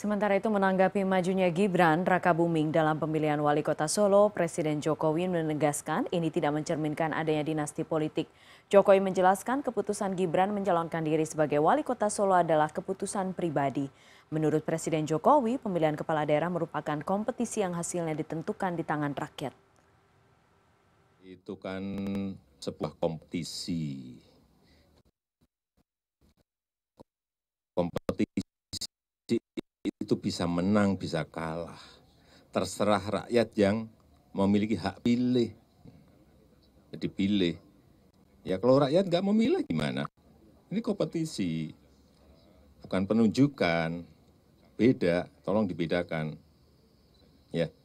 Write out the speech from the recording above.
Sementara itu menanggapi majunya Gibran Raka Buming dalam pemilihan wali kota Solo, Presiden Jokowi menegaskan ini tidak mencerminkan adanya dinasti politik. Jokowi menjelaskan keputusan Gibran menjalankan diri sebagai wali kota Solo adalah keputusan pribadi. Menurut Presiden Jokowi, pemilihan kepala daerah merupakan kompetisi yang hasilnya ditentukan di tangan rakyat. Itu kan sebuah kompetisi itu bisa menang, bisa kalah. Terserah rakyat yang memiliki hak pilih. Jadi pilih. Ya kalau rakyat nggak memilih gimana? Ini kompetisi, bukan penunjukan. Beda, tolong dibedakan. Ya.